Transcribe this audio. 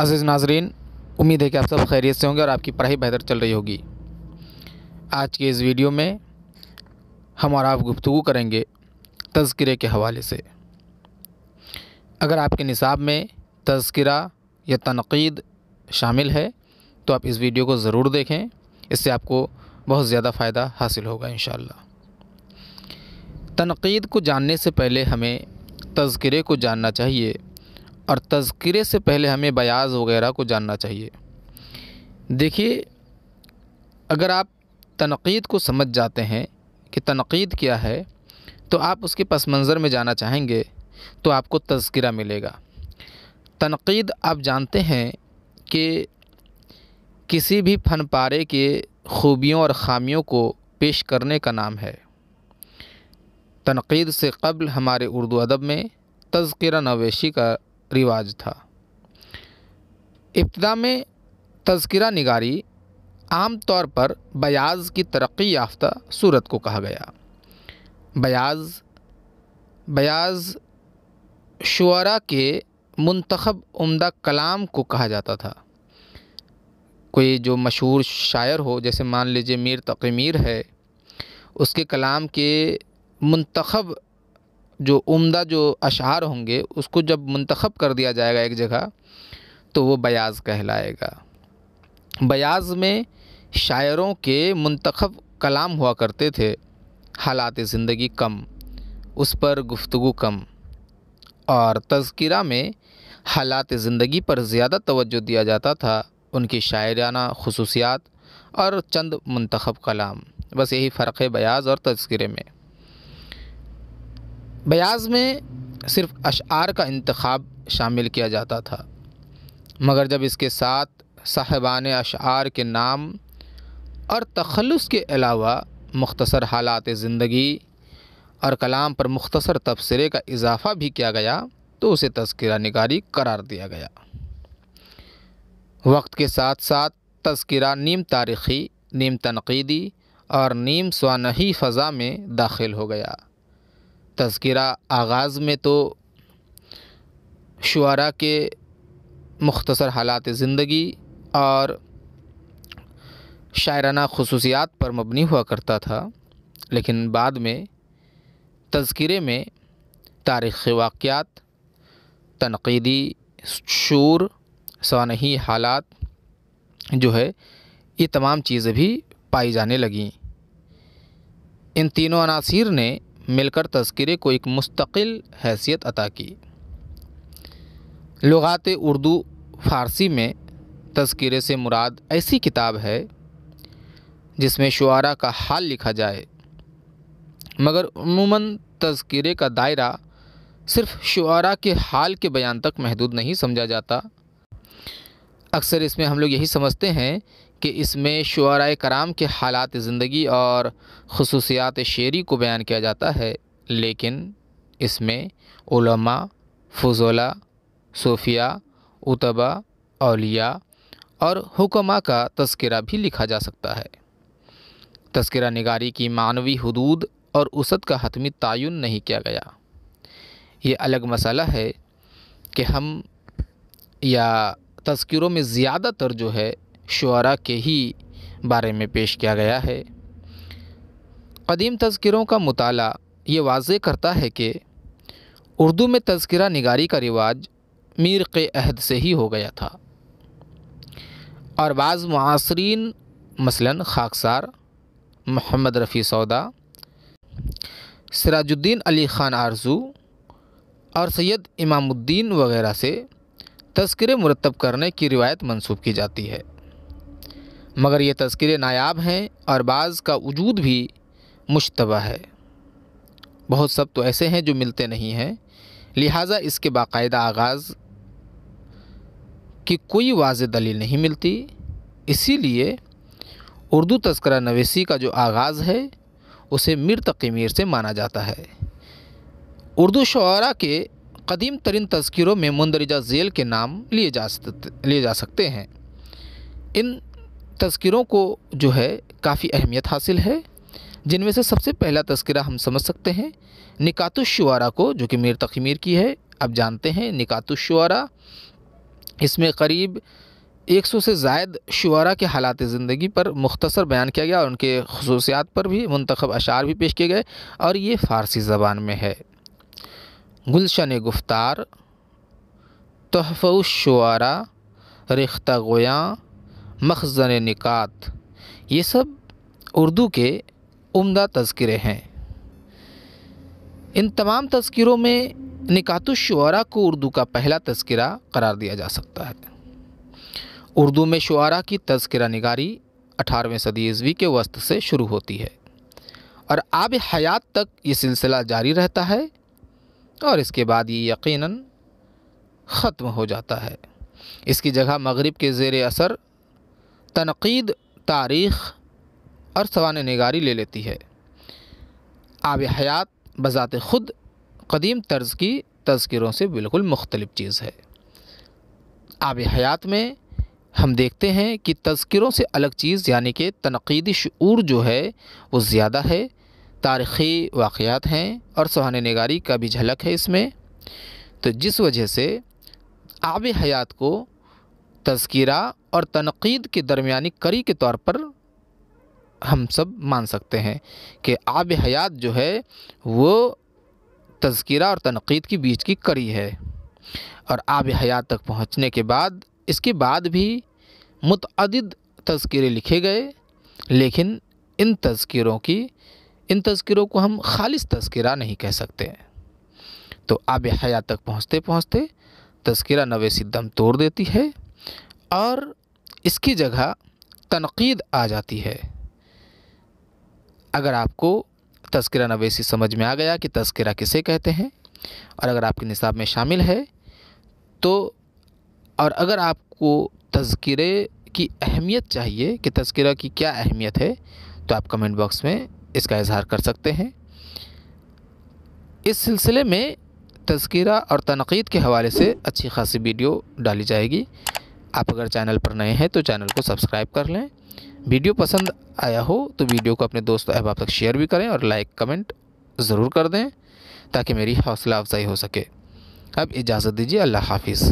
अजीज़ नाजरीन उम्मीद है कि आप सब खैरियत से होंगे और आपकी पढ़ाई बेहतर चल रही होगी आज के इस वीडियो में हम और आप गुफ्तु करेंगे तस्करे के हवाले से अगर आपके निसाब में तस्करा या तनकीद शामिल है तो आप इस वीडियो को ज़रूर देखें इससे आपको बहुत ज़्यादा फ़ायदा हासिल होगा इन तनकीद को जानने से पहले हमें तस्करे को जानना चाहिए और तस्करे से पहले हमें बयाज वगैरह को जानना चाहिए देखिए अगर आप तनक़ीद को समझ जाते हैं कि तनक़ीद क्या है तो आप उसके पस मंज़र में जाना चाहेंगे तो आपको तस्करा मिलेगा तनक़ीद आप जानते हैं कि किसी भी फन पारे के खूबियों और ख़ामियों को पेश करने का नाम है तनक़ीद से कबल हमारे उर्दू अदब में तस्करा नवेशी का रिवाज था इब्तदा में तस्करा निगारी आम तौर पर बयाज़ की तरक्की याफ्ता सूरत को कहा गया बयाज़ बयाज़ शुरा के मंतखब उमदा कलाम को कहा जाता था कोई जो मशहूर शायर हो जैसे मान लीजिए मीर तकमीर है उसके कलाम के मंतखब जो उम्दा जो अशार होंगे उसको जब मंतखब कर दिया जाएगा एक जगह तो वो बयाज कहलाएगा बयाज में शायरों के मंतखब कलाम हुआ करते थे हालात ज़िंदगी कम उस पर गुफ्तु कम और तस्करा में हालात ज़िंदगी पर ज़्यादा तवज्जो दिया जाता था उनकी शायराना खसूसियात और चंद मंतखब कलाम बस यही फ़र्क है बयाज और तस्करे में बयाज में सिर्फ अशार का इंतखब शामिल किया जाता था मगर जब इसके साथ साहबान अशार के नाम और तखलस के अलावा मख्तसर हालात ज़िंदगी और कलाम पर मुख्तर तबसरे का इजाफ़ा भी किया गया तो उसे तस्करा निगारी करार दिया गया वक्त के साथ साथ तस्करा नीम तारीख़ी नीम तनकीदी और नीम स्वानही फ़ा में दाखिल हो गया तस्करा आगाज़ में तो शुरा के मुख्तसर हालात ज़िंदगी और शायराना खसूसियात पर मबनी हुआ करता था लेकिन बाद में तस्करे में तारीख़ी वाक़ात तनकीदी शूर सानही हालात जो है ये तमाम चीज़ें भी पाई जाने लगें इन तीनों अनासर ने मिलकर तस्करे को एक मुस्तकिल हैसियत अता की लगात उर्दू फ़ारसी में तस्करे से मुराद ऐसी किताब है जिसमें शुरा का हाल लिखा जाए मगर उमूमन तस्करे का दायरा सिर्फ शुरा के हाल के बयान तक महदूद नहीं समझा जाता अक्सर इसमें हम लोग यही समझते हैं कि इसमें शुरा कराम के हालात ज़िंदगी और खसूसियात शेरी को बयान किया जाता है लेकिन इसमें फजोला सूफिया उतबा अलिया और हुक्मा का तस्करा भी लिखा जा सकता है तस्करा निगारी की मानवी हदूद और उसद का हतमी तयन नहीं किया गया ये अलग मसाला है कि हम या तस्करों में ज़्यादातर जो है शुरा के ही बारे में पेश किया गया है कदीम तस्करों का मताल ये वाज करता है कि उर्दू में तस्करा निगारी का रिवाज मीर के अहद से ही हो गया था और बाज़ मुसरीन मसलन खाकसार मोहम्मद रफ़ी सौदा सराजुद्दीन अली ख़ान आरजू और सैयद इमामुद्दीन वगैरह से तस्करे मुरतब करने की रिवायत मंसूब की जाती है मगर ये तस्करे नायाब हैं और बाज़ का वजूद भी मुशतबा है बहुत सब तो ऐसे हैं जो मिलते नहीं हैं लिहाजा इसके बाकायदा आगाज़ की कोई वाज दलील नहीं मिलती इसीलिए उर्दू तस्करा नवेसी का जो आगाज़ है उसे मिर तकीमीर से माना जाता है उर्दू शुरा के कदीम तरीन तस्करों में मंदरजा झेल के नाम लिए जा लिए जा सकते हैं इन तस्करों को जो है काफ़ी अहमियत हासिल है जिनमें से सबसे पहला तस्करा हम समझ सकते हैं निकातुशुआरा को जो कि मीर तखमीर की है अब जानते हैं निकातुशुआरा इसमें करीब 100 से जायद शुरा के हालात ज़िंदगी पर मुख्तसर बयान किया गया और उनके खसूसियात पर भी मंतखब अशार भी पेश किए गए और ये फ़ारसी ज़बान में है गुलशन गुफ्तार तहफ़ तहफ़ुशरा रिख्ता गोया मखज़न निकात ये सब उर्दू के उम्दा तस्करे हैं इन तमाम तस्करों में निकातुशरा को उर्दू का पहला तस्करा करार दिया जा सकता है उर्दू में शुरा की तस्करा निगारी अठारहवीं सदी ईस्वी के वस्त से शुरू होती है और आब हयात तक ये सिलसिला जारी रहता है और इसके बाद ये यकीनन ख़त्म हो जाता है इसकी जगह मगरिब के ज़ेर असर तनकीद तारीख़ और सवान नगारी ले लेती है आब हयात बज़ात ख़ुद कदीम तर्ज़ की तस्करों से बिल्कुल मुख्तलिफ़ चीज़ है आब हयात में हम देखते हैं कि तस्करों से अलग चीज़ यानी कि तनकीदी शूर जो है वो ज़्यादा है तारीख़ी वाक़ात हैं और सवान नगारी का भी झलक है इसमें तो जिस वजह से आब हयात को तस्करा और तनकीद के दरमियानी कड़ी के तौर पर हम सब मान सकते हैं कि आब हयात जो है वो तस्करा और तनकीद के बीच की कड़ी है और आब हयात तक पहुँचने के बाद इसके बाद भी मतद तस्करे लिखे गए लेकिन इन तस्करों की इन तस्करों को हम खालिश तस्करा नहीं कह सकते तो आब हयात तक पहुँचते पहुँचते तस्करा नवे दम तोड़ देती है और इसकी जगह तनकीद आ जाती है अगर आपको तस्करा नवेसी समझ में आ गया कि तस्करा किसे कहते हैं और अगर आपके निसाब में शामिल है तो और अगर आपको तस्करे की अहमियत चाहिए कि तस्करा की क्या अहमियत है तो आप कमेंट बॉक्स में इसका इजहार कर सकते हैं इस सिलसिले में तस्करा और तनकीद के हवाले से अच्छी खासी वीडियो डाली जाएगी आप अगर चैनल पर नए हैं तो चैनल को सब्सक्राइब कर लें वीडियो पसंद आया हो तो वीडियो को अपने दोस्तों अहबाब तक शेयर भी करें और लाइक कमेंट ज़रूर कर दें ताकि मेरी हौसला अफजाई हो सके अब इजाज़त दीजिए अल्लाह हाफिज़